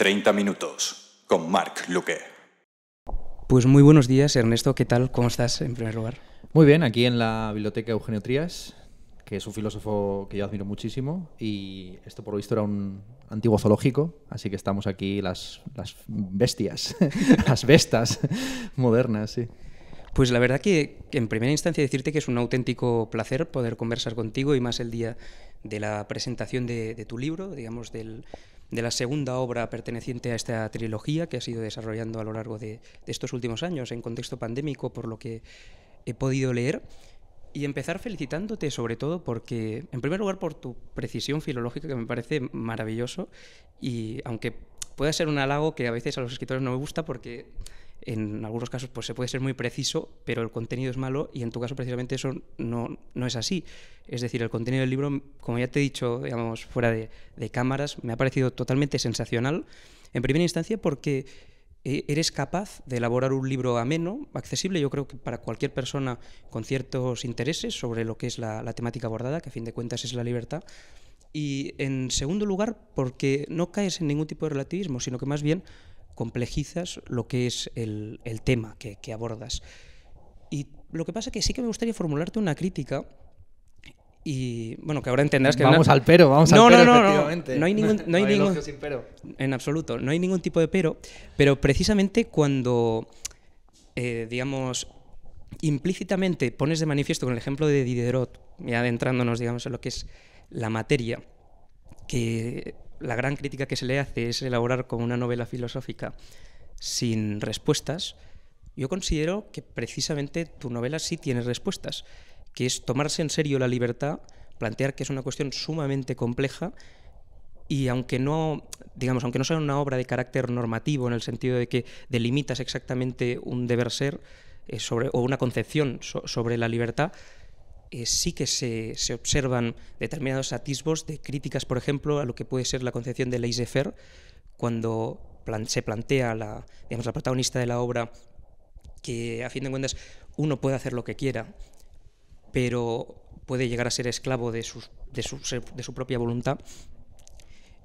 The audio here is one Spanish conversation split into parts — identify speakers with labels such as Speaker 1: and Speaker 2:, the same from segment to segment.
Speaker 1: 30 minutos con Marc Luque.
Speaker 2: Pues muy buenos días, Ernesto. ¿Qué tal? ¿Cómo estás en primer lugar? Muy bien, aquí
Speaker 1: en la biblioteca Eugenio Trías, que es un filósofo que yo admiro muchísimo. Y esto, por lo visto, era un antiguo zoológico, así que estamos aquí las, bestias, las bestas modernas, sí.
Speaker 2: Pues la verdad que, en primera instancia decirte que es un auténtico placer poder conversar contigo y más el día de la presentación de tu libro, digamos, del, de la segunda obra perteneciente a esta trilogía que ha sido desarrollando a lo largo de, de estos últimos años en contexto pandémico, por lo que he podido leer. Y empezar felicitándote sobre todo porque, en primer lugar, por tu precisión filológica que me parece maravilloso y aunque pueda ser un halago que a veces a los escritores no me gusta porque en algunos casos pues se puede ser muy preciso, pero el contenido es malo y en tu caso precisamente eso no, no es así. Es decir, el contenido del libro, como ya te he dicho, digamos, fuera de, cámaras, me ha parecido totalmente sensacional, en primera instancia porque eh, eres capaz de elaborar un libro ameno, accesible, yo creo que para cualquier persona con ciertos intereses sobre lo que es la temática abordada, que a fin de cuentas es la libertad, y en segundo lugar, porque no caes en ningún tipo de relativismo, sino que más bien complejizas lo que es el, tema que, abordas. Y lo que pasa es que sí que me gustaría formularte una crítica. Y bueno, que ahora entenderás que. Vamos al pero, vamos al pero. No, no, hay ningún. No En absoluto, no hay ningún tipo de pero. Pero precisamente cuando, eh, digamos, implícitamente pones de manifiesto con el ejemplo de Diderot, ya adentrándonos, digamos, en lo que es la materia, que la gran crítica que se le hace es elaborar como una novela filosófica sin respuestas, yo considero que precisamente tu novela sí tiene respuestas, que es tomarse en serio la libertad, plantear que es una cuestión sumamente compleja y aunque no, digamos, aunque no sea una obra de carácter normativo en el sentido de que delimitas exactamente un deber ser eh, sobre, o una concepción sobre la libertad, eh, sí que se, observan determinados atisbos de críticas, por ejemplo, a lo que puede ser la concepción de laissez-faire, cuando se plantea la, digamos, la protagonista de la obra que, a fin de cuentas, uno puede hacer lo que quiera, pero puede llegar a ser esclavo de, de, su, propia voluntad.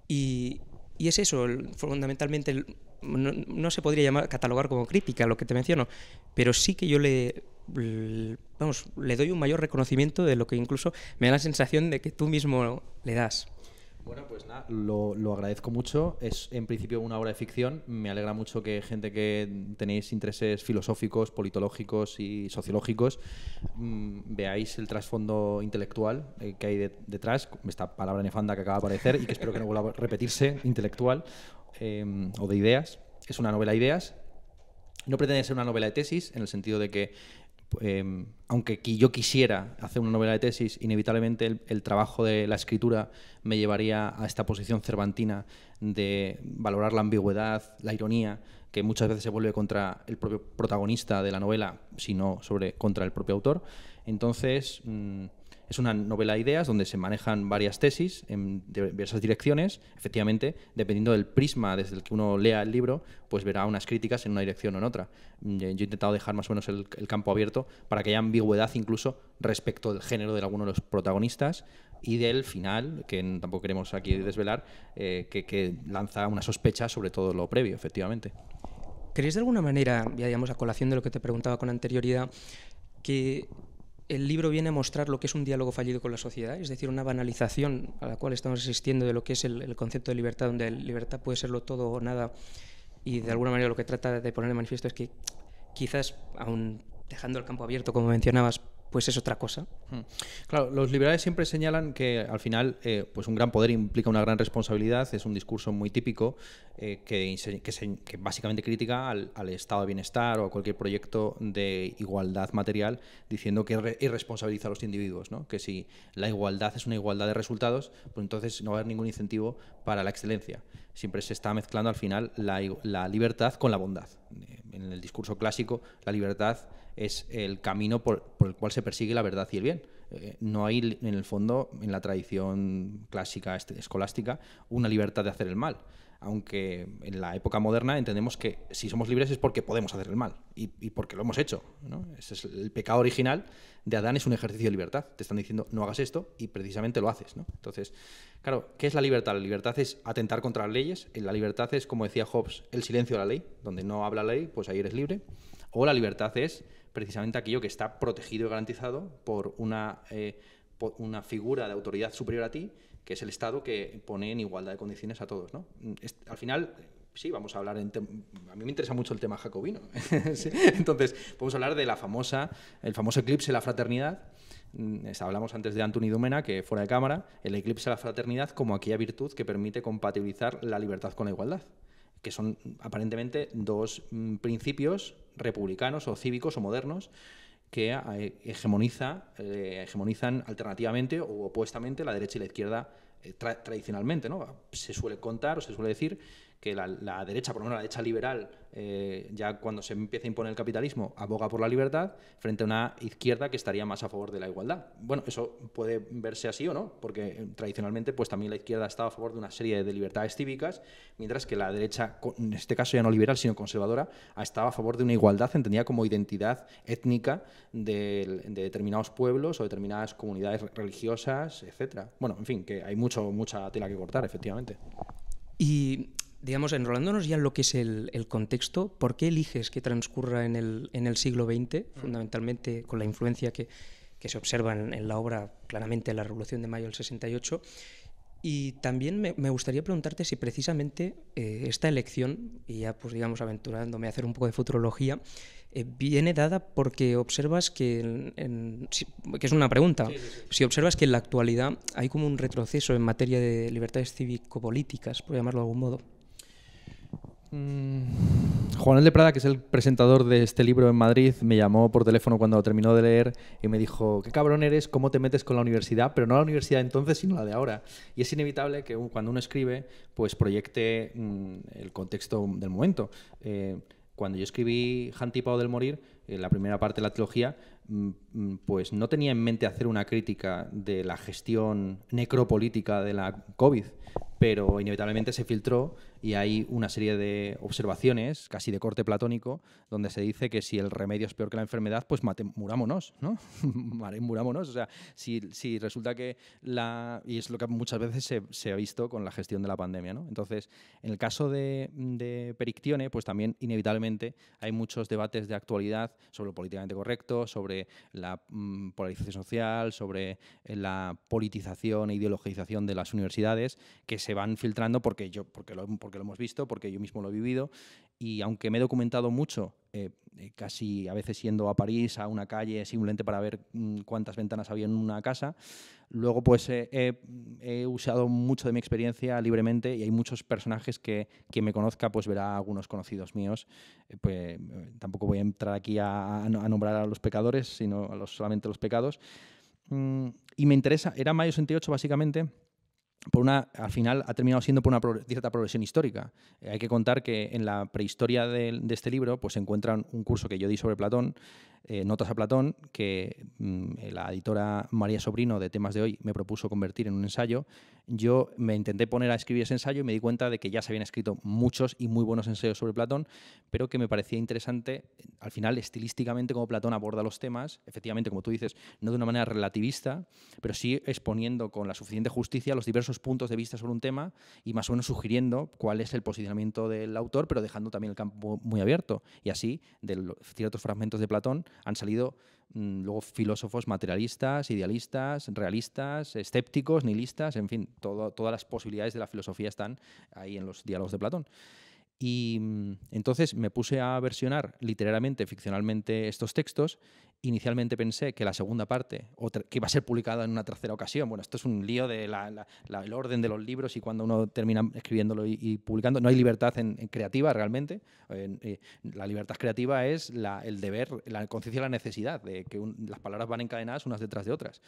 Speaker 2: Y, y es eso, fundamentalmente no, se podría llamar, catalogar como crítica lo que te menciono, pero sí que yo le, vamos, le doy un mayor reconocimiento de lo que incluso me da la sensación de que tú mismo le das. Bueno,
Speaker 1: pues nada, lo, agradezco mucho. Es en principio una obra de ficción. Me alegra mucho que gente que tenéis intereses filosóficos, politológicos y sociológicos mm, veáis el trasfondo intelectual eh, que hay detrás, esta palabra nefanda que acaba de aparecer y que espero que no vuelva a repetirse, intelectual, Em, o de ideas. Es una novela de ideas. No pretende ser una novela de tesis, en el sentido de que, em, aunque yo quisiera hacer una novela de tesis, inevitablemente el, trabajo de la escritura me llevaría a esta posición cervantina de valorar la ambigüedad, la ironía, que muchas veces se vuelve contra el propio protagonista de la novela, sino sobre, contra el propio autor. Entonces... Mm, es una novela de ideas donde se manejan varias tesis en diversas direcciones. Efectivamente, dependiendo del prisma desde el que uno lea el libro, pues verá unas críticas en una dirección o en otra. Mm, yo he intentado dejar más o menos el, campo abierto para que haya ambigüedad incluso respecto del género de alguno de los protagonistas y del final, que tampoco queremos aquí desvelar, eh, que, lanza una sospecha sobre todo lo previo, efectivamente.
Speaker 2: ¿Crees de alguna manera, ya digamos a colación de lo que te preguntaba con anterioridad, que el libro viene a mostrar lo que es un diálogo fallido con la sociedad, es decir, una banalización a la cual estamos asistiendo de lo que es el, concepto de libertad, donde libertad puede serlo todo o nada, y de alguna manera lo que trata de poner de manifiesto es que quizás, aún dejando el campo abierto, como mencionabas, pues es otra cosa. Hmm.
Speaker 1: Claro, los liberales siempre señalan que al final eh, pues un gran poder implica una gran responsabilidad, es un discurso muy típico eh, que, básicamente critica al, estado de bienestar o a cualquier proyecto de igualdad material diciendo que irresponsabiliza a los individuos, ¿no? que si la igualdad es una igualdad de resultados, pues entonces no va a haber ningún incentivo para la excelencia siempre se está mezclando al final la, libertad con la bondad. En el discurso clásico, la libertad es el camino por, el cual se persigue la verdad y el bien. Eh, no hay, en el fondo, en la tradición clásica este, escolástica, una libertad de hacer el mal, aunque en la época moderna entendemos que si somos libres es porque podemos hacer el mal y, porque lo hemos hecho. Ese es el pecado original de Adán es un ejercicio de libertad. Te están diciendo no hagas esto y precisamente lo haces. Entonces, claro, ¿qué es la libertad? La libertad es atentar contra las leyes. La libertad es, como decía Hobbes, el silencio de la ley. Donde no habla la ley, pues ahí eres libre. O la libertad es precisamente aquello que está protegido y garantizado por una eh, figura de autoridad superior a ti que es el Estado que pone en igualdad de condiciones a todos. Al final, sí, vamos a hablar, a mí me interesa mucho el tema jacobino, entonces podemos hablar de la famosa, el famoso eclipse de la fraternidad, mm, hablamos antes de Antonio Dumena, que fuera de cámara, el eclipse de la fraternidad como aquella virtud que permite compatibilizar la libertad con la igualdad, que son aparentemente dos mm, principios republicanos o cívicos o modernos que eh, hegemoniza, eh, hegemonizan alternativamente o opuestamente la derecha y la izquierda eh, tradicionalmente. ¿no? Se suele contar o se suele decir que la, derecha, por lo menos la derecha liberal, eh, ya cuando se empieza a imponer el capitalismo, aboga por la libertad, frente a una izquierda que estaría más a favor de la igualdad. Bueno, eso puede verse así o no, porque eh, tradicionalmente pues también la izquierda ha estado a favor de una serie de libertades cívicas, mientras que la derecha, en este caso ya no liberal, sino conservadora, estaba a favor de una igualdad entendida como identidad étnica de, determinados pueblos o determinadas comunidades religiosas, etcétera. Bueno, en fin, que hay mucho, mucha tela que cortar,
Speaker 2: efectivamente. Y digamos, enrolándonos ya en lo que es el, el contexto, ¿por qué eliges que transcurra en el, en el siglo XX, mm. fundamentalmente con la influencia que, que se observa en, la obra claramente la Revolución de Mayo del 68? Y también me, me gustaría preguntarte si precisamente eh, esta elección, y ya pues digamos aventurándome a hacer un poco de futurología, eh, viene dada porque observas que, que es una pregunta, si observas que en la actualidad hay como un retroceso en materia de libertades cívico-políticas, por llamarlo de algún modo.
Speaker 1: Mm, Juan de Prada, que es el presentador de este libro en Madrid, me llamó por teléfono cuando lo terminó de leer y me dijo, qué cabrón eres, cómo te metes con la universidad, pero no la universidad entonces, sino la de ahora. Y es inevitable que cuando uno escribe, pues proyecte mm, el contexto del momento. Eh, cuando yo escribí Hanti Pau del Morir, eh, la primera parte de la trilogía, Mm, mm, pues no tenía en mente hacer una crítica de la gestión necropolítica de la COVID, pero inevitablemente se filtró y hay una serie de observaciones, casi de corte platónico, donde se dice que si el remedio es peor que la enfermedad, pues murámonos, ¿no? murámonos. O sea, si, resulta que la... Y es lo que muchas veces se, ha visto con la gestión de la pandemia, ¿no? Entonces, en el caso de, de Perictione, pues también inevitablemente hay muchos debates de actualidad sobre lo políticamente correcto, sobre la mm, polarización social, sobre eh, la politización e ideologización de las universidades, que se van filtrando porque, yo, porque, porque lo hemos visto, porque yo mismo lo he vivido y aunque me he documentado mucho, eh, eh, casi a veces yendo a París, a una calle, simplemente para ver mm, cuántas ventanas había en una casa, luego pues eh, he usado mucho de mi experiencia libremente y hay muchos personajes que quien me conozca pues verá algunos conocidos míos. pues, tampoco voy a entrar aquí a, nombrar a los pecadores, sino a los, solamente a los pecados. Mm, y me interesa, era mayo 68 básicamente por una, al final ha terminado siendo por una cierta progresión histórica. Eh, hay que contar que en la prehistoria de, este libro pues, se encuentran un curso que yo di sobre Platón, eh, Notas a Platón, que mm, la editora María Sobrino de Temas de Hoy me propuso convertir en un ensayo. Yo me intenté poner a escribir ese ensayo y me di cuenta de que ya se habían escrito muchos y muy buenos ensayos sobre Platón, pero que me parecía interesante, al final, estilísticamente, cómo Platón aborda los temas, efectivamente, como tú dices, no de una manera relativista, pero sí exponiendo con la suficiente justicia los diversos puntos de vista sobre un tema y más o menos sugiriendo cuál es el posicionamiento del autor, pero dejando también el campo muy abierto. Y así, de ciertos fragmentos de Platón, han salido mm, luego filósofos materialistas, idealistas, realistas, escépticos, nihilistas, en fin, todas las posibilidades de la filosofía están ahí en los diálogos de Platón. Y mm, entonces me puse a versionar literalmente, ficcionalmente estos textos Inicialmente pensé que la segunda parte, que iba a ser publicada en una tercera ocasión. Bueno, esto es un lío del orden de los libros y cuando uno termina escribiéndolo y, publicando. No hay libertad en, creativa realmente. Eh, la libertad creativa es el deber, la conciencia la necesidad, de que las palabras van encadenadas unas detrás de otras.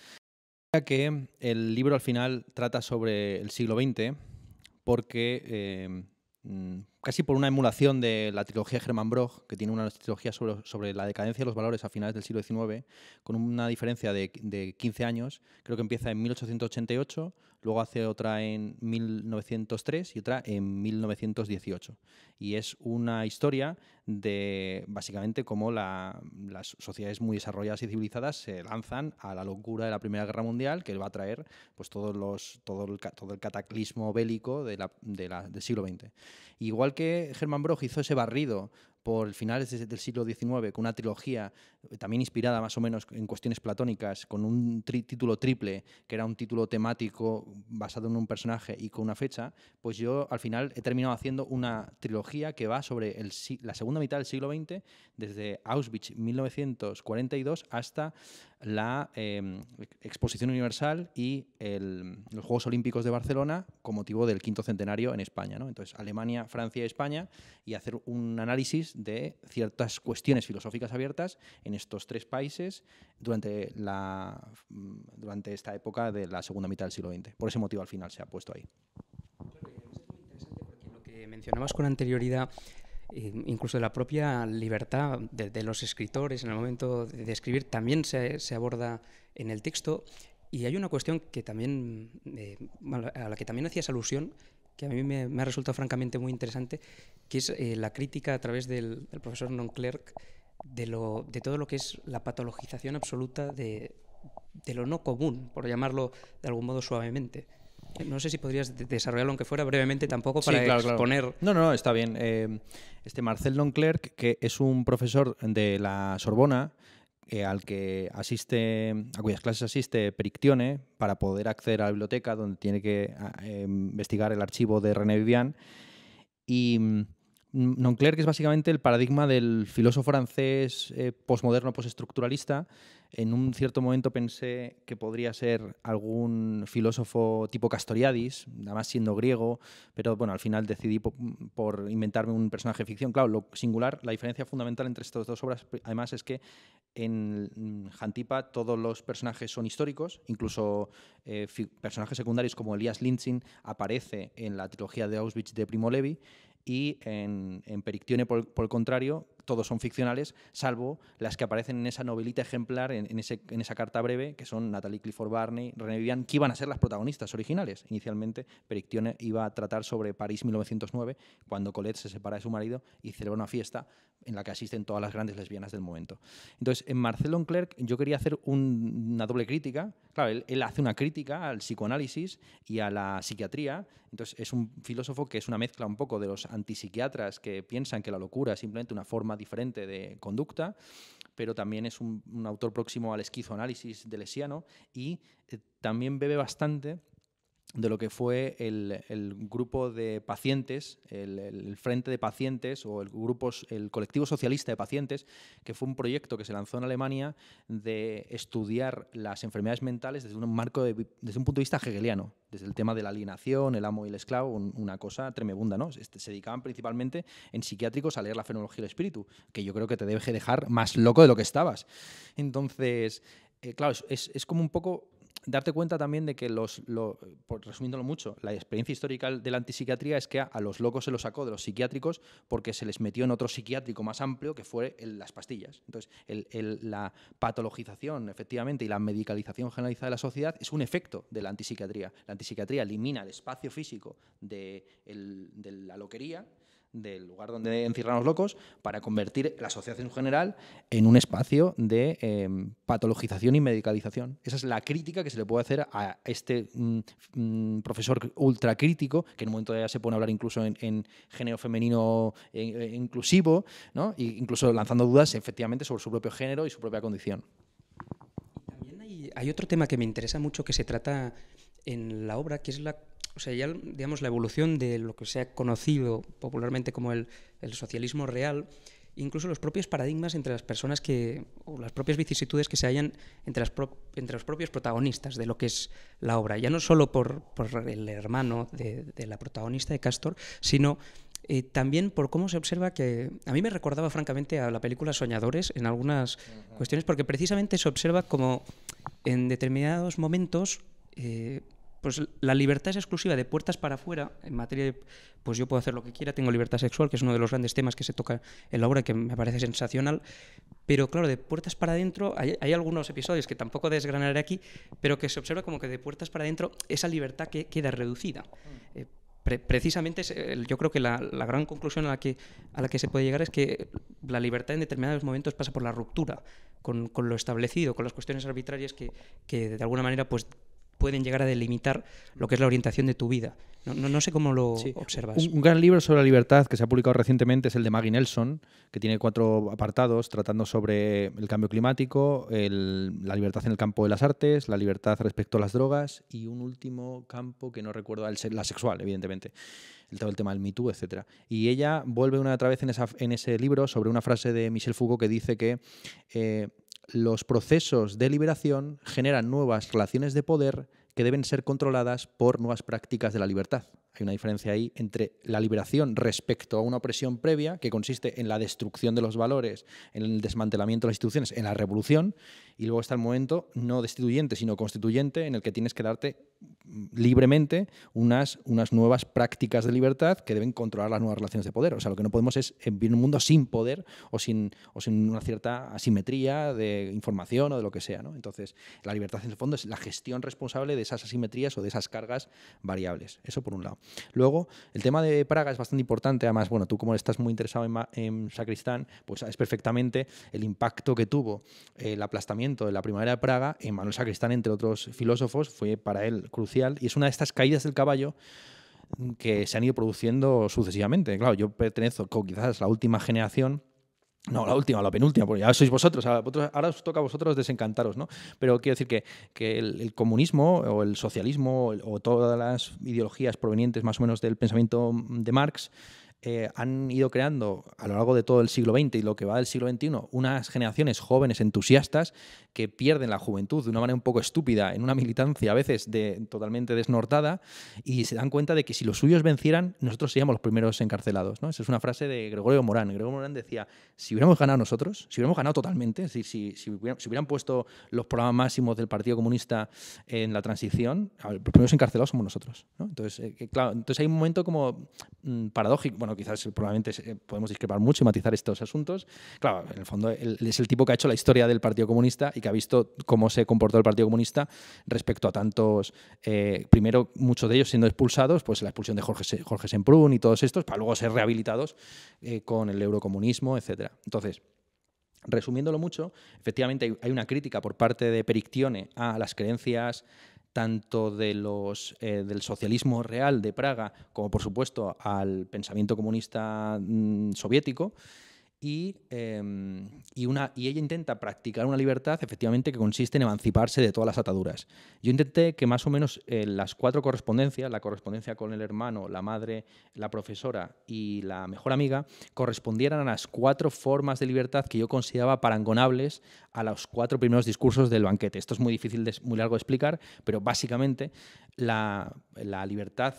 Speaker 1: Que el libro al final trata sobre el siglo XX porque eh, Mm, casi por una emulación de la trilogía germán Broch, que tiene una trilogía sobre, la decadencia de los valores a finales del siglo XIX, con una diferencia de, de 15 años. Creo que empieza en 1888, luego hace otra en 1903 y otra en 1918. Y es una historia de básicamente cómo las sociedades muy desarrolladas y civilizadas se lanzan a la locura de la Primera Guerra Mundial, que va a traer pues, todos los, todo, el, cataclismo bélico del siglo XX. Igual que Germán Broch hizo ese barrido por finales del siglo XIX, con una trilogía eh, también inspirada más o menos en cuestiones platónicas, con un título triple, que era un título temático basado en un personaje y con una fecha, pues yo al final he terminado haciendo una trilogía que va sobre la Segunda mitad del siglo XX, desde Auschwitz 1942 hasta la em, Exposición Universal y los Juegos Olímpicos de Barcelona con motivo del quinto centenario en España. Entonces, Alemania, Francia y España y hacer un análisis de ciertas cuestiones filosóficas abiertas en estos tres países durante, durante esta época de la segunda mitad del siglo XX. Por ese motivo, al final, se ha puesto ahí
Speaker 2: que mencionamos con anterioridad incluso la propia libertad de, los escritores en el momento de escribir también se, aborda en el texto. Y hay una cuestión que también, eh, a la que también hacías alusión, que a mí me, ha resultado francamente muy interesante, que es eh, la crítica a través del, profesor Nonclerc de, todo lo que es la patologización absoluta de lo no común, por llamarlo de algún modo suavemente. No sé si podrías desarrollarlo, aunque fuera brevemente tampoco, para exponer.
Speaker 1: No, no, está bien. Eh, este Marcel Donclerc, que es un profesor de la Sorbona, eh, al que asiste, a cuyas clases asiste Perictione, para poder acceder a la biblioteca, donde tiene que eh, investigar el archivo de René Vivian. Y. Nonclerc mm, es básicamente el paradigma del filósofo francés postmoderno, postestructuralista en un cierto momento pensé que podría ser algún filósofo tipo Castoriadis, además siendo griego, pero bueno, al final decidí por, inventarme un personaje de ficción. Claro, lo singular, la diferencia fundamental entre estas dos obras, además, es que en Jantipa todos los personajes son históricos, incluso eh, personajes secundarios como Elías Lintzin aparece en la trilogía de Auschwitz de Primo Levi y en, en por el contrario, todos son ficcionales, salvo las que aparecen en esa novelita ejemplar, en, ese, en esa carta breve, que son Natalie Clifford Barney, René Vivian, que iban a ser las protagonistas originales. Inicialmente, Perictione iba a tratar sobre París 1909, cuando Colette se separa de su marido y celebra una fiesta en la que asisten todas las grandes lesbianas del momento. Entonces, en Marcelo Clerc yo quería hacer una doble crítica. Claro, él, él, hace una crítica al psicoanálisis y a la psiquiatría. Entonces, es un filósofo que es una mezcla un poco de los antipsiquiatras que piensan que la locura es simplemente una forma diferente de conducta, pero también es un, autor próximo al esquizoanálisis de Lesiano y eh, también bebe bastante de lo que fue el, grupo de pacientes, el, frente de pacientes o el, el colectivo socialista de pacientes, que fue un proyecto que se lanzó en Alemania de estudiar las enfermedades mentales desde un marco, desde un punto de vista hegeliano, desde el tema de la alienación, el amo y el esclavo, una cosa tremebunda, ¿no? Este, se, dedicaban principalmente en psiquiátricos a leer la fenología del espíritu, que yo creo que te debe dejar más loco de lo que estabas. Entonces, eh, claro, es, es como un poco darte cuenta también de que los, lo, por resumiéndolo mucho, la experiencia histórica de la antipsiquiatría es que a, los locos se los sacó de los psiquiátricos porque se les metió en otro psiquiátrico más amplio que fue las pastillas. Entonces, la patologización, efectivamente, y la medicalización generalizada de la sociedad es un efecto de la antipsiquiatría. La antipsiquiatría elimina el espacio físico de, de la loquería del lugar donde encierran los locos para convertir la sociedad en general en un espacio de em, patologización y medicalización. Esa es la crítica que se le puede hacer a este mm, mm, profesor ultracrítico, que en un momento ya se pone a hablar incluso en, género femenino e, e, inclusivo, ¿no? incluso lanzando dudas efectivamente sobre su propio género y su propia condición.
Speaker 2: También hay otro tema que me interesa mucho que se trata en la obra, que es la o sea, ya digamos, la evolución de lo que se ha conocido popularmente como el, el socialismo real, incluso los propios paradigmas entre las personas que, o las propias vicisitudes que se hallan entre, las entre los propios protagonistas de lo que es la obra, ya no solo por, por el hermano de, la protagonista de Castor, sino eh, también por cómo se observa que a mí me recordaba francamente a la película Soñadores en algunas cuestiones, porque precisamente se observa como en determinados momentos... Eh, pues la libertad es exclusiva de puertas para afuera, en materia de, pues yo puedo hacer lo que quiera, tengo libertad sexual, que es uno de los grandes temas que se toca en la obra, que me parece sensacional, pero claro, de puertas para adentro, hay, algunos episodios que tampoco desgranaré aquí, pero que se observa como que de puertas para adentro esa libertad que queda reducida. Mm. Eh, precisamente yo creo que la, gran conclusión a la, que, a la que se puede llegar es que la libertad en determinados momentos pasa por la ruptura con, lo establecido, con las cuestiones arbitrarias que, que de alguna manera pues pueden llegar a delimitar lo que es la orientación de tu vida. No, no, sé cómo lo observas. Un,
Speaker 1: gran libro sobre la libertad que se ha publicado recientemente es el de Maggie Nelson, que tiene cuatro apartados tratando sobre el cambio climático, la libertad en el campo de las artes, la libertad respecto a las drogas y un último campo que no recuerdo, la sexual, evidentemente. El, todo el tema del Me Too, etc. Y ella vuelve una otra vez en, esa, en ese libro sobre una frase de Michel Foucault que dice que... Eh, los procesos de liberación generan nuevas relaciones de poder que deben ser controladas por nuevas prácticas de la libertad. Hay una diferencia ahí entre la liberación respecto a una opresión previa, que consiste en la destrucción de los valores, en el desmantelamiento de las instituciones, en la revolución, y luego está el momento no destituyente, sino constituyente, en el que tienes que darte mm, libremente unas, unas nuevas prácticas de libertad que deben controlar las nuevas relaciones de poder. O sea, lo que no podemos es vivir un mundo sin poder o sin, o sin una cierta asimetría de información o de lo que sea. Entonces, la libertad en el fondo es la gestión responsable de esas asimetrías o de esas cargas variables. Eso por un lado. Luego, el tema de Praga es bastante importante, además, bueno, tú como estás muy interesado en, Sacristán, pues sabes ah, perfectamente el impacto que tuvo eh, el aplastamiento de la primavera de Praga en Manuel Sacristán, entre otros filósofos, fue para él crucial y es una de estas caídas del caballo que se han ido produciendo sucesivamente. Claro, yo pertenezco quizás a la última generación no, la última, la penúltima, porque ya sois vosotros, ahora os toca a vosotros desencantaros, ¿no? Pero quiero decir que, que el, comunismo o el socialismo o todas las ideologías provenientes más o menos del pensamiento de Marx eh, han ido creando a lo largo de todo el siglo XX y lo que va del siglo XXI unas generaciones jóvenes entusiastas que pierden la juventud de una manera un poco estúpida, en una militancia a veces de, totalmente desnortada, y se dan cuenta de que si los suyos vencieran, nosotros seríamos los primeros encarcelados. ¿no? Esa es una frase de Gregorio Morán. Gregorio Morán decía, si hubiéramos ganado nosotros, si hubiéramos ganado totalmente, si, si, hubieran, puesto los programas máximos del Partido Comunista en la transición, los primeros encarcelados somos nosotros. Entonces, eh, claro, entonces hay un momento como mm, paradójico, quizás eh, probablemente eh, podemos discrepar mucho y matizar estos asuntos. Claro, en el fondo es el tipo que ha hecho la historia del Partido Comunista y que ha visto cómo se comportó el Partido Comunista respecto a tantos, eh, primero muchos de ellos siendo expulsados, pues la expulsión de Jorge, Jorge Semprún y todos estos, para luego ser rehabilitados con el eurocomunismo, etc. Entonces, resumiéndolo mucho, efectivamente hay una crítica por parte de Perictione a las creencias tanto de los, eh, del socialismo real de Praga como, por supuesto, al pensamiento comunista mm, soviético, Em, y, ella intenta practicar una libertad efectivamente que consiste en emanciparse de todas las ataduras. Yo intenté que más o menos eh, las cuatro correspondencias, la correspondencia con el hermano, la madre, la profesora y la mejor amiga, correspondieran a las cuatro formas de libertad que yo consideraba parangonables a los cuatro primeros discursos del banquete. Esto es muy difícil, de, muy largo de explicar, pero básicamente la libertad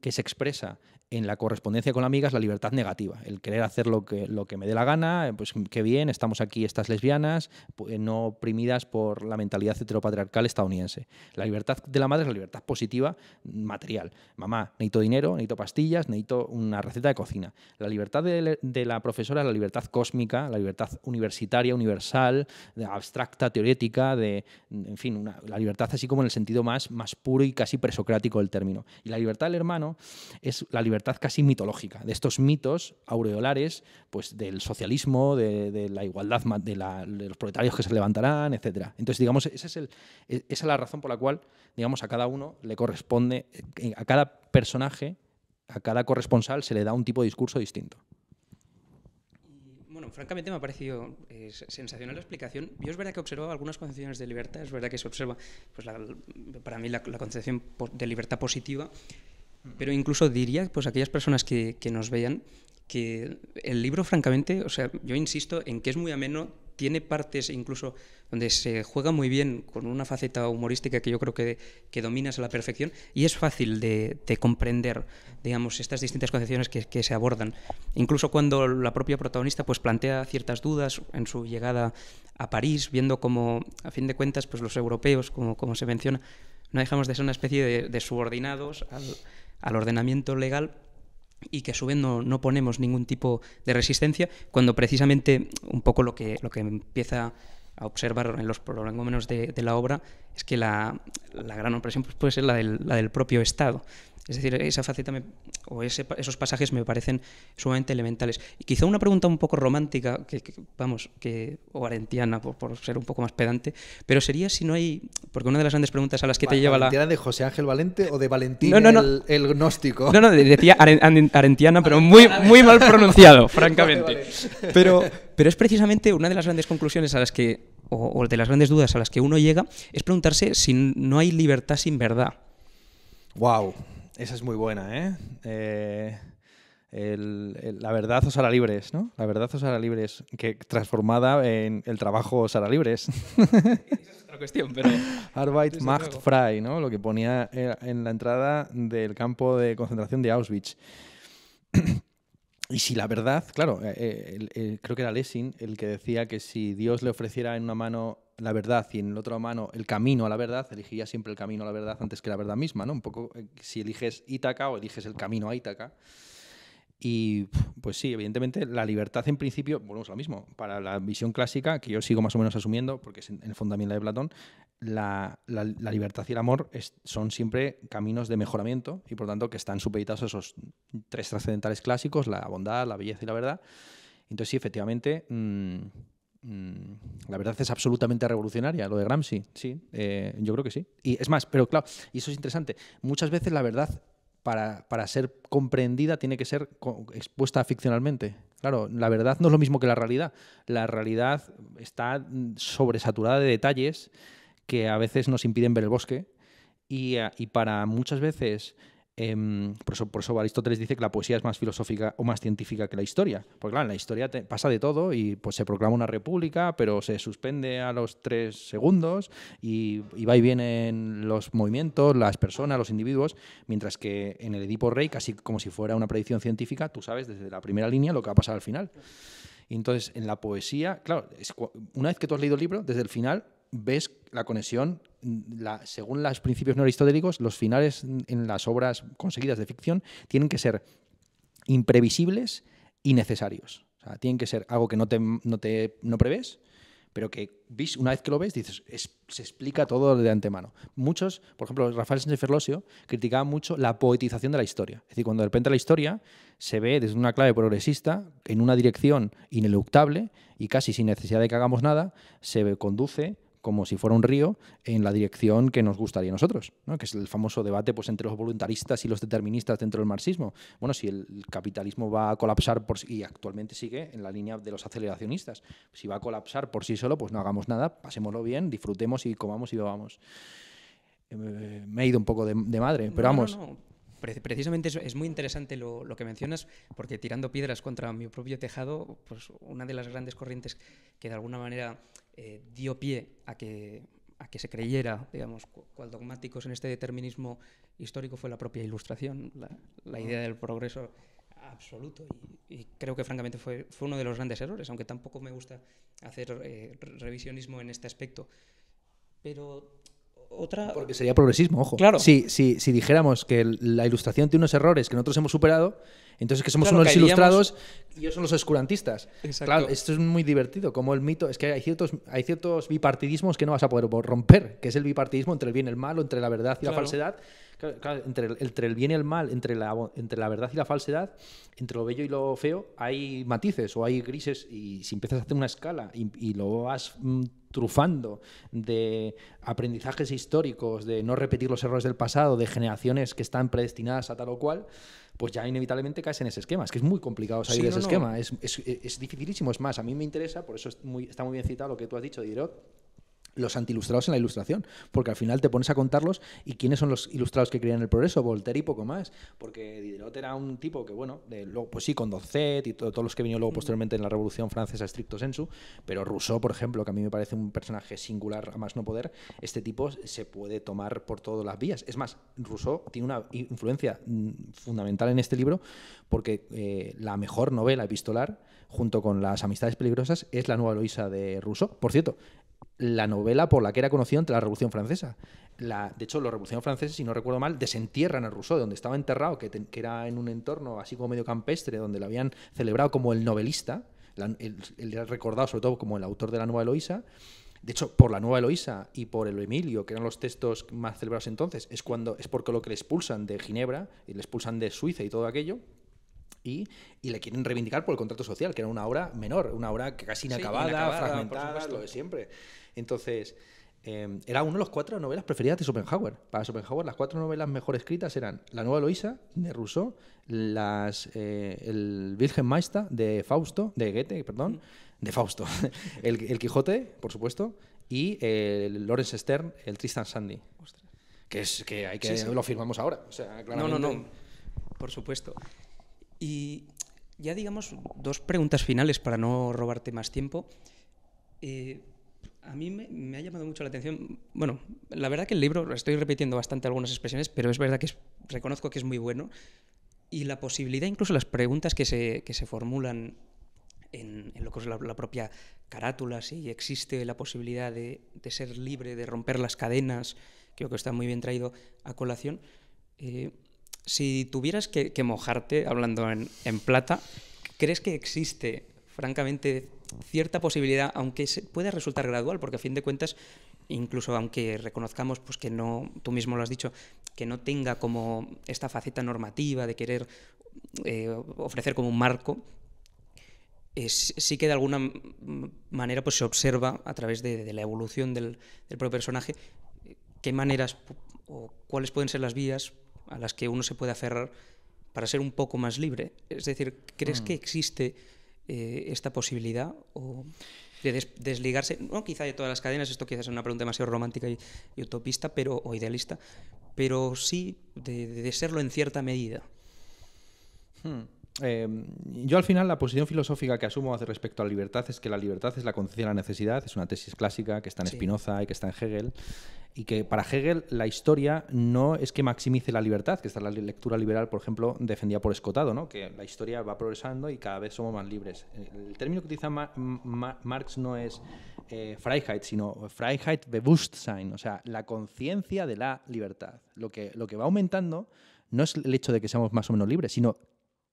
Speaker 1: que se expresa en la correspondencia con la amiga es la libertad negativa, el querer hacer lo que, lo que me dé la gana, eh, pues qué bien, estamos aquí estas lesbianas, eh, no oprimidas por la mentalidad heteropatriarcal estadounidense. La libertad de la madre es la libertad positiva material. Mamá, necesito dinero, necesito pastillas, necesito una receta de cocina. La libertad de, la profesora es la libertad cósmica, la libertad universitaria, universal, abstracta, teorética, de, en fin, una, la libertad así como en el sentido más, más puro y casi presocrático del término. Y la libertad hermano, es la libertad casi mitológica, de estos mitos aureolares pues, del socialismo, de, la igualdad de, los proletarios que se levantarán, etc. Entonces, digamos, e, esa es la razón por la cual, digamos, a cada uno le corresponde, eh, a cada personaje, a cada corresponsal se le da un tipo de discurso distinto.
Speaker 2: Bueno, francamente me ha parecido eh, sensacional la explicación. Yo es verdad que observaba algunas concepciones de libertad, es verdad que se observa, pues para mí la concepción de libertad positiva pero incluso diría, pues aquellas personas que, que nos vean, que el libro, francamente, o sea, yo insisto en que es muy ameno, tiene partes incluso donde se juega muy bien con una faceta humorística que yo creo que, que dominas a la perfección y es fácil de, de comprender, digamos, estas distintas concepciones que, que, se abordan. Incluso cuando la propia protagonista pues, plantea ciertas dudas en su llegada a París, viendo cómo, a fin de cuentas, pues, los europeos, como, como se menciona, no dejamos de ser una especie de, de subordinados al al ordenamiento legal y que a su vez no, ponemos ningún tipo de resistencia, cuando precisamente un poco lo que, lo que empieza a observar en los prolongómenos de la obra es que la, la gran opresión pues, puede ser la del, la del, propio Estado. Es decir, esa faceta o esos pasajes me parecen sumamente elementales. Y quizá una pregunta un poco romántica, que, vamos, que, o arentiana, por, ser un poco más pedante, pero sería si no hay. Porque una de las grandes preguntas a las que te lleva la. ¿Era de José Ángel Valente o de Valentín El,
Speaker 1: gnóstico? No, no,
Speaker 2: decía arentiana, pero muy, muy mal pronunciado, francamente. Pero, pero es precisamente una de las grandes conclusiones a las que o, de las grandes dudas a las que uno llega es preguntarse si no hay libertad sin verdad.
Speaker 1: Wow, esa es muy buena, ¿eh? eh la verdad os hará libres, ¿no? La verdad os hará libres, que transformada en el trabajo os hará libres. Esa
Speaker 2: es otra cuestión, pero...
Speaker 1: Arbeit macht frei, ¿no? Lo que ponía eh, en la entrada del campo de concentración de Auschwitz. Y si la verdad, claro, eh, eh, eh, creo que era Lessing el que decía que si Dios le ofreciera en una mano la verdad y en la otra mano el camino a la verdad, elegiría siempre el camino a la verdad antes que la verdad misma, ¿no? Un poco si eliges Ítaca o eliges el camino a Ítaca. Y pues sí, evidentemente la libertad en principio, volvemos a lo mismo, para la visión clásica, que yo sigo más o menos asumiendo, porque es en el fondo también de Platón, la, libertad y el amor son siempre caminos de mejoramiento y por tanto que están supeditados a esos tres trascendentales clásicos, la bondad, la belleza y la verdad. Entonces sí, efectivamente, mm, mm, la verdad es absolutamente revolucionaria, lo de Gramsci, sí, sí, eh, yo creo que sí. Y es más, pero claro, y eso es interesante, muchas veces la verdad para, para, ser comprendida tiene que ser expuesta ficcionalmente. Claro, la verdad no es lo mismo que la realidad. La realidad está mm, sobresaturada de detalles que a veces nos impiden ver el bosque y, eh, para muchas veces em, por, eso, Aristóteles dice que la poesía es más filosófica o más científica que la historia. Porque claro, en la historia pasa de todo y pues se proclama una república, pero se suspende a los tres segundos y, va y vienen los movimientos, las personas, los individuos, mientras que en el Edipo Rey, casi como si fuera una predicción científica, tú sabes desde la primera línea lo que va a pasar al final. Y entonces, en la poesía, claro, una vez que tú has leído el libro, desde el final ves la conexión, la, según los principios no aristotélicos, los finales en las obras conseguidas de ficción tienen que ser imprevisibles y necesarios. tienen que ser algo que no te, no te prevés, pero que una vez que lo ves, dices, se explica todo de antemano. Muchos, por ejemplo, Rafael Sánchez Ferlosio criticaba mucho la poetización de la historia. Es decir, cuando de repente la historia se ve desde una clave progresista, en una dirección ineluctable y casi sin necesidad de que hagamos nada, se conduce como si fuera un río en la dirección que nos gustaría a nosotros, ¿no? que es el famoso debate pues, entre los voluntaristas y los deterministas dentro del marxismo. Bueno, si el capitalismo va a colapsar por, y actualmente sigue en la línea de los aceleracionistas, si va a colapsar por sí solo, pues no hagamos nada, pasémoslo bien, disfrutemos y comamos y bebamos eh, me he ido un poco de, madre, pero vamos
Speaker 2: precisamente eso, es muy interesante lo, que mencionas, porque tirando piedras contra mi propio tejado, pues una de las grandes corrientes que de alguna manera eh, dio pie a que, a que se creyera, digamos, cual dogmáticos en este determinismo histórico fue la propia ilustración, la, idea ah. del progreso absoluto y, creo que francamente fue, fue uno de los grandes errores, aunque tampoco me gusta hacer eh, revisionismo en este aspecto. Pero otra. Porque sería progresismo, ojo. Claro. Si,
Speaker 1: si dijéramos que la ilustración tiene unos errores que nosotros hemos superado, entonces, que somos unos ilustrados y ellos son los oscurantistas. Claro, esto es muy divertido, como el mito, es que hay ciertos, hay ciertos bipartidismos que no vas a poder romper, que es el bipartidismo entre el bien y el mal, entre la verdad y la falsedad, claro, entre, entre, el bien y el mal, entre la, entre la verdad y la falsedad, entre lo bello y lo feo, hay matices o hay grises, y si empiezas a hacer una escala y, lo vas mm, trufando de aprendizajes históricos, de no repetir los errores del pasado, de generaciones que están predestinadas a tal o cual, pues ya inevitablemente caes en ese esquema. Es que es muy complicado salir de ese esquema, Es, es, dificilísimo. Es más, a mí me interesa, por eso está muy bien citado lo que tú has dicho, Dirot, los antiilustrados en la ilustración, porque al final te pones a contarlos y quiénes son los ilustrados que creían el progreso, Voltaire y poco más, porque Diderot era un tipo que, bueno, de, luego, pues sí, con Docet y todos los que vinieron luego mm. posteriormente en la Revolución Francesa stricto sensu, pero Rousseau, por ejemplo, que a mí me parece un personaje singular a más no poder, este tipo se puede tomar por todas las vías. Es más, Rousseau tiene una influencia mm, fundamental en este libro porque eh, la mejor novela epistolar, junto con Las Amistades Peligrosas, es la nueva Eloísa de Rousseau. Por cierto, la novela por la que era conocido ante la Revolución Francesa. La, de hecho, la Revolución Francesa, si no recuerdo mal, desentierran a Rousseau, donde estaba enterrado, que, era en un entorno así como medio campestre, donde lo habían celebrado como el novelista, el, recordado sobre todo como el autor de la Nueva Eloísa. De hecho, por la Nueva Eloísa y por el Emilio, que eran los textos más celebrados entonces, es, cuando, es porque lo que le expulsan de Ginebra, y le expulsan de Suiza y todo aquello, y, le quieren reivindicar por el contrato social, que era una obra menor, una obra que casi inacabada, fragmentada, lo de siempre. Entonces, em, era uno de los cuatro novelas preferidas de Schopenhauer. Para Schopenhauer, las cuatro novelas mejor escritas eran La Nueva Loisa, de Rousseau, las, eh, El Virgen Maesta, de Fausto, de Goethe, perdón, de Fausto, el, el, Quijote, por supuesto, y el eh, Lawrence Stern, El Tristan
Speaker 2: Sandy. Que, es, que hay que lo firmamos ahora. no, no, no. Por supuesto. Y ya digamos, dos preguntas finales para no robarte más tiempo. Eh, a mí me, ha llamado mucho la atención, bueno, la verdad que el libro, estoy repitiendo bastante algunas expresiones, pero es verdad que reconozco que es muy bueno. Y la posibilidad, incluso las preguntas que se, que se formulan en, lo que es la, propia carátula, si existe la posibilidad de, ser libre, de romper las cadenas, creo que está muy bien traído a colación. Eh, si tuvieras que, mojarte, hablando en, plata, ¿crees que existe, francamente, cierta posibilidad, aunque pueda resultar gradual, porque a fin de cuentas, incluso aunque reconozcamos pues, que no, tú mismo lo has dicho, que no tenga como esta faceta normativa de querer eh, ofrecer como un marco, eh, sí que de alguna manera pues, se observa a través de, la evolución del, del propio personaje eh, qué maneras o cuáles pueden ser las vías a las que uno se puede aferrar para ser un poco más libre. Es decir, ¿crees mm. que existe eh, esta posibilidad o de desligarse, no quizá de todas las cadenas, esto quizás es una pregunta demasiado romántica y, utopista pero, o idealista, pero sí de, serlo en cierta medida? Hmm. Em, yo al final la posición filosófica que asumo hace respecto a la libertad es que
Speaker 1: la libertad es la conciencia de la necesidad, es una tesis clásica que está en Spinoza y que está en Hegel, y que para Hegel la historia no es que maximice la libertad, que está la lectura liberal, por ejemplo, defendida por Escotado, ¿no? que la historia va progresando y cada vez somos más libres. El término que utiliza Marx no es eh, Freiheit, sino Freiheit Bewusstsein, o sea, la conciencia de la libertad. Lo que, lo que va aumentando no es el hecho de que seamos más o menos libres, sino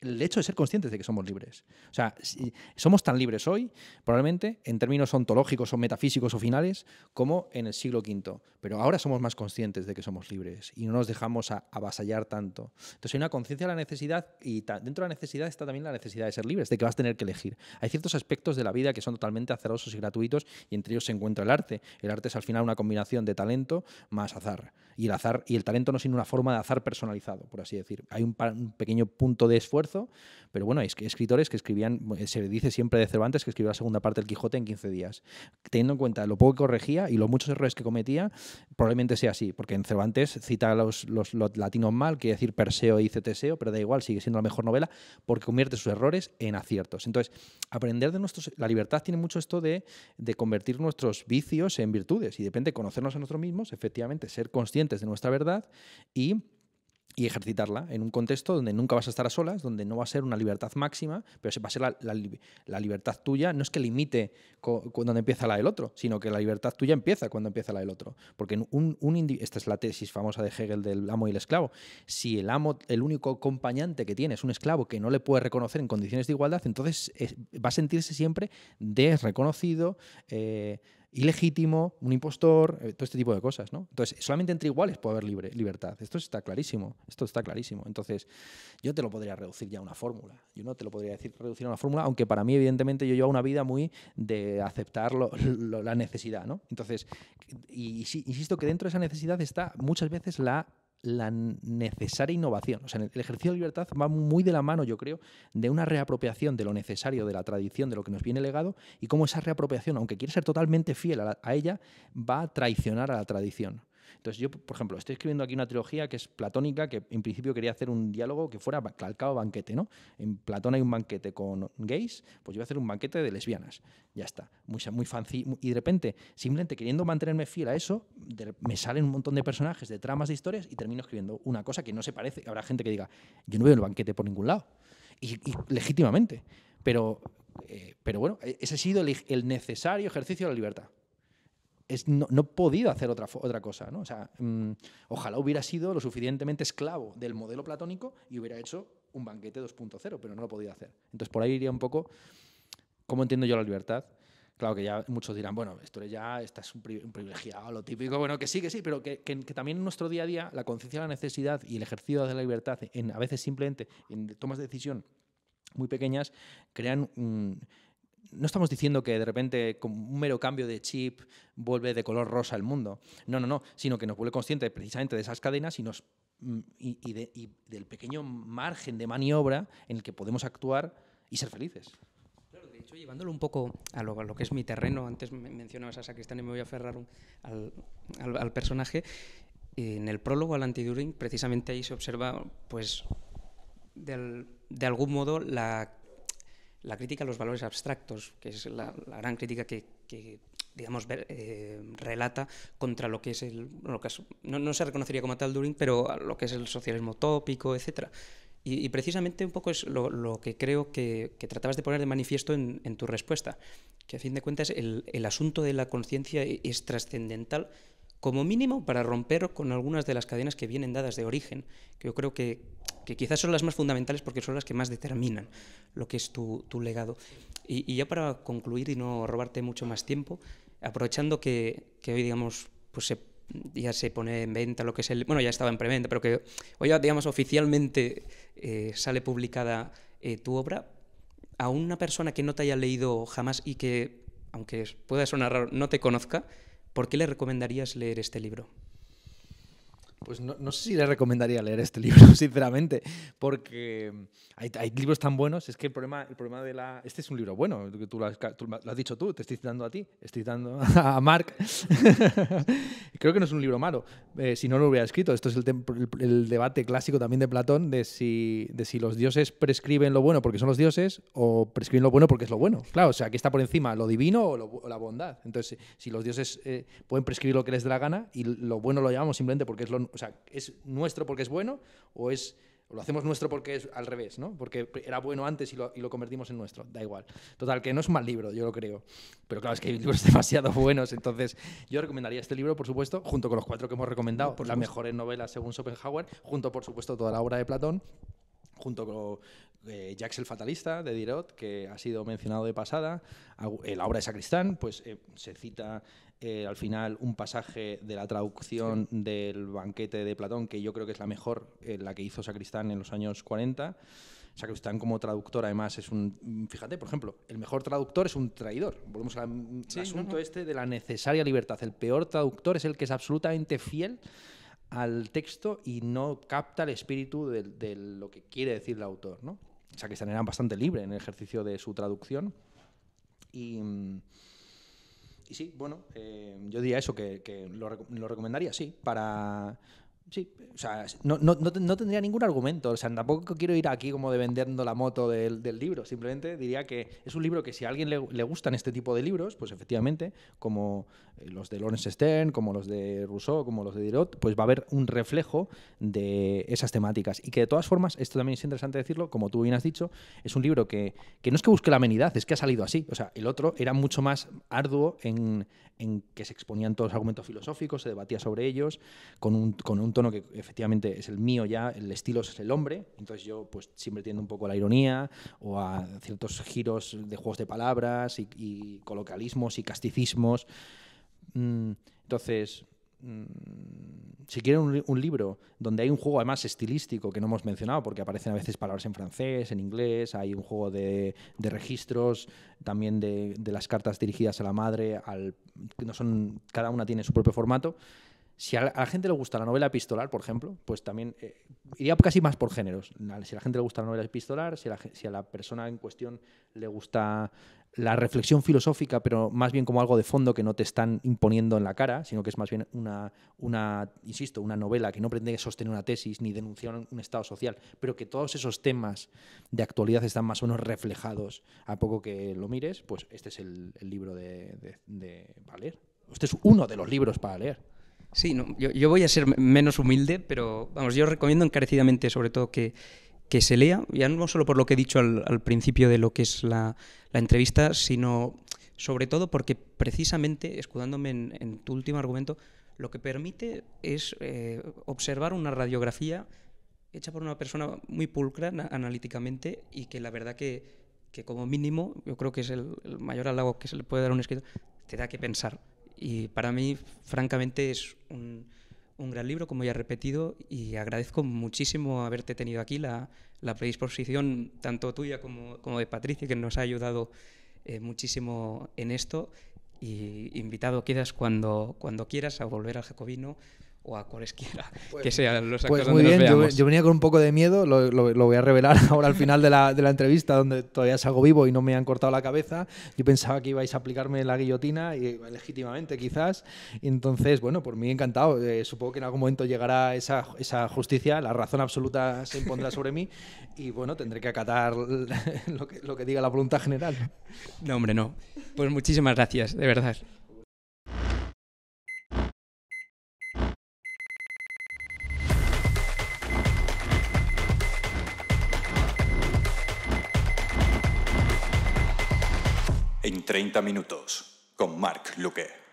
Speaker 1: el hecho de ser conscientes de que somos libres. O sea, si somos tan libres hoy, probablemente en términos ontológicos o metafísicos o finales, como en el siglo V. Pero ahora somos más conscientes de que somos libres y no nos dejamos avasallar tanto. Entonces hay una conciencia de la necesidad y dentro de la necesidad está también la necesidad de ser libres, de que vas a tener que elegir. Hay ciertos aspectos de la vida que son totalmente azarosos y gratuitos y entre ellos se encuentra el arte. El arte es al final una combinación de talento más azar y el azar y el talento no es una forma de azar personalizado, por así decir. Hay un, pequeño punto de esfuerzo, pero bueno, hay escritores que escribían, eh, se dice siempre de Cervantes que escribió la segunda parte del Quijote en 15 días. Teniendo en cuenta lo poco que corregía y los muchos errores que cometía, probablemente sea así, porque en Cervantes cita a los, latinos mal, quiere decir Perseo y e Ceteseo, pero da igual, sigue siendo la mejor novela porque convierte sus errores en aciertos. Entonces, aprender de nuestros... La libertad tiene mucho esto de, de convertir nuestros vicios en virtudes y depende de conocernos a nosotros mismos, efectivamente, ser conscientes de nuestra verdad y ejercitarla en un contexto donde nunca vas a estar a solas, donde no va a ser una libertad máxima, pero va a ser la, libertad tuya, no es que limite cuando empieza la del otro, sino que la libertad tuya empieza cuando empieza la del otro. Porque un esta es la tesis famosa de Hegel del amo y el esclavo. Si el amo, el único acompañante que tiene es un esclavo que no le puede reconocer en condiciones de igualdad, entonces va a sentirse siempre desreconocido. Eh, ilegítimo, un impostor, eh, todo este tipo de cosas, ¿no? Entonces, solamente entre iguales puede haber libre, libertad. Esto está clarísimo, esto está clarísimo. Entonces, yo te lo podría reducir ya a una fórmula. Yo no te lo podría decir reducir a una fórmula, aunque para mí, evidentemente, yo llevo una vida muy de aceptar la necesidad, ¿no? Entonces, y, insisto que dentro de esa necesidad está muchas veces la la necesaria innovación. O sea, el ejercicio de libertad va muy de la mano, yo creo, de una reapropiación de lo necesario, de la tradición, de lo que nos viene legado, y cómo esa reapropiación, aunque quiere ser totalmente fiel a, a ella, va a traicionar a la tradición. Entonces yo, por ejemplo, estoy escribiendo aquí una trilogía que es platónica, que en principio quería hacer un diálogo que fuera calcado banquete, ¿no? En Platón hay un banquete con gays, pues yo voy a hacer un banquete de lesbianas. Ya está, muy, muy fancy. Y de repente, simplemente queriendo mantenerme fiel a eso, me salen un montón de personajes, de tramas, de historias y termino escribiendo una cosa que no se parece. Habrá gente que diga, yo no veo el banquete por ningún lado. y, legítimamente. Pero eh, pero bueno, e, ese ha sido el, necesario ejercicio de la libertad no, no, he podido hacer otra, otra cosa. ¿no? sea, mm, ojalá hubiera sido lo suficientemente esclavo del modelo platónico y hubiera hecho un banquete 2.0, pero no lo he podido hacer. Entonces, por ahí iría un poco cómo entiendo yo la libertad. Claro que ya muchos dirán, bueno, esto ya estás un, privilegiado, lo típico, bueno, que sí, que sí, pero que, también en nuestro día a día la conciencia de la necesidad y el ejercicio de la libertad, en, a veces simplemente en tomas de decisión muy pequeñas, crean... un no estamos diciendo que de repente con un mero cambio de chip vuelve de color rosa el mundo. No, no, no, sino que nos vuelve consciente precisamente de esas cadenas y, nos, mm, y, del pequeño margen de maniobra en el que podemos actuar y ser felices.
Speaker 2: Claro, de hecho, llevándolo un poco a lo, que es mi terreno, antes mencionabas a Sacristán y me voy a aferrar al, al, personaje, en el prólogo al antiduring precisamente ahí se observa pues de algún modo la la crítica a los valores abstractos, que es la, gran crítica que, digamos, eh, relata contra lo que es el. no, se reconocería como tal Turing, pero lo que es el socialismo tópico, etc. Y, precisamente un poco es lo, que creo que, tratabas de poner de manifiesto en, tu respuesta, que a fin de cuentas el, el asunto de la conciencia e, es trascendental como mínimo para romper con algunas de las cadenas que vienen dadas de origen, que yo creo que, que quizás son las más fundamentales porque son las que más determinan lo que es tu, legado. Y, ya para concluir y no robarte mucho más tiempo, aprovechando que, hoy, digamos, pues ya se pone en venta lo que es el... Bueno, ya estaba en preventa, pero que hoy, digamos, oficialmente eh, sale publicada eh, tu obra, a una persona que no te haya leído jamás y que, aunque pueda sonar raro, no te conozca, ¿por qué le recomendarías leer este libro?
Speaker 1: pues no, sé si le recomendaría leer este libro, sinceramente, porque hay, libros tan buenos. Es que el problema, el problema de la. Este es un libro bueno, que tú lo has, dicho tú, te estoy citando a ti, estoy citando a Mark. Creo que no es un libro malo, eh, si no lo hubiera escrito. Esto es el, debate clásico también de Platón de si, de si los dioses prescriben lo bueno porque son los dioses o prescriben lo bueno porque es lo bueno. Claro, o sea, aquí está por encima lo divino o, la bondad. Entonces, si los dioses eh, pueden prescribir lo que les dé la gana y lo bueno lo llamamos simplemente porque es lo o sea, ¿es nuestro porque es bueno o es lo hacemos nuestro porque es al revés, ¿no? Porque era bueno antes y lo, convertimos en nuestro, da igual. Total, que no es un mal libro, yo lo creo. Pero claro, es que hay libros demasiado buenos, entonces yo recomendaría este libro, por supuesto, junto con los cuatro que hemos recomendado, por las mejores novelas según Schopenhauer, junto, por supuesto, toda la obra de Platón, junto con eh, el Fatalista de Dirot, que ha sido mencionado de pasada, eh, la obra de Sacristán, pues eh, se cita eh, al final un pasaje de la traducción del banquete de Platón, que yo creo que es la mejor, eh, la que hizo Sacristán en los años 40. Sacristán como traductor además es un... Fíjate, por ejemplo, el mejor traductor es un traidor. Volvemos al asunto este de la necesaria libertad. El peor traductor es el que es absolutamente fiel al texto y no capta el espíritu de, lo que quiere decir el autor. ¿no? Sacristán era bastante libre en el ejercicio de su traducción y... Mm, y sí, bueno, eh, yo diría eso, que, lo, lo, recomendaría, sí, para, Sí, o sea, no, no, no, tendría ningún argumento. O sea, tampoco quiero ir aquí como de vendiendo la moto del, del libro. Simplemente diría que es un libro que si a alguien le, le, gustan este tipo de libros, pues efectivamente, como eh, los de Lawrence Stern, como los de Rousseau, como los de Dirot, pues va a haber un reflejo de esas temáticas. Y que de todas formas, esto también es interesante decirlo, como tú bien has dicho, es un libro que, que no es que busque la amenidad, es que ha salido así. O sea, el otro era mucho más arduo en, en que se exponían todos los argumentos filosóficos, se debatía sobre ellos, con un, con un que efectivamente es el mío ya, el estilo es el hombre, entonces yo pues siempre tiendo un poco a la ironía o a ciertos giros de juegos de palabras y, y y casticismos. Mm, entonces, mm, si quieren un, libro donde hay un juego además estilístico que no hemos mencionado, porque aparecen a veces palabras en francés, en inglés, hay un juego de, registros, también de, de, las cartas dirigidas a la madre, al, no son, cada una tiene su propio formato, si a la, gente le gusta la novela epistolar, por ejemplo, pues también eh, iría casi más por géneros. Si a la gente le gusta la novela epistolar, si a la, persona en cuestión le gusta la reflexión filosófica, pero más bien como algo de fondo que no te están imponiendo en la cara, sino que es más bien una, insisto, una novela que no pretende sostener una tesis ni denunciar un estado social, pero que todos esos temas de actualidad están más o menos reflejados a poco que lo mires, pues este es el, libro de, para leer.
Speaker 2: Este es uno de los libros para leer. Sí, yo, voy a ser menos humilde, pero vamos, yo recomiendo encarecidamente, sobre todo, que, se lea, ya no solo por lo que he dicho al, principio de lo que es la, entrevista, sino sobre todo porque precisamente, escudándome en, tu último argumento, lo que permite es eh, observar una radiografía hecha por una persona muy pulcra analíticamente y que la verdad que, como mínimo, yo creo que es el, el mayor halago que se le puede dar a un escritor, te da que pensar y para mí, francamente, es un, gran libro, como ya he repetido, y agradezco muchísimo haberte tenido aquí, la, predisposición tanto tuya como, de Patricia, que nos ha ayudado eh, muchísimo en esto. Y invitado quedas cuando, cuando quieras a volver al Jacobino o a cualesquiera que pues sean los pues muy bien, Yo,
Speaker 1: venía con un poco de miedo, lo, lo, voy a revelar ahora al final de la, de la, entrevista, donde todavía salgo vivo y no me han cortado la cabeza. Yo pensaba que ibais a aplicarme la guillotina, y, eh, legítimamente quizás. entonces, bueno, por mí encantado. Eh, supongo que en algún momento llegará esa, esa, justicia, la razón absoluta se impondrá sobre mí y bueno, tendré que acatar lo que, lo que diga la voluntad general. No, hombre, no.
Speaker 2: Pues muchísimas gracias, de verdad.
Speaker 1: 30 minutos con Mark Luque.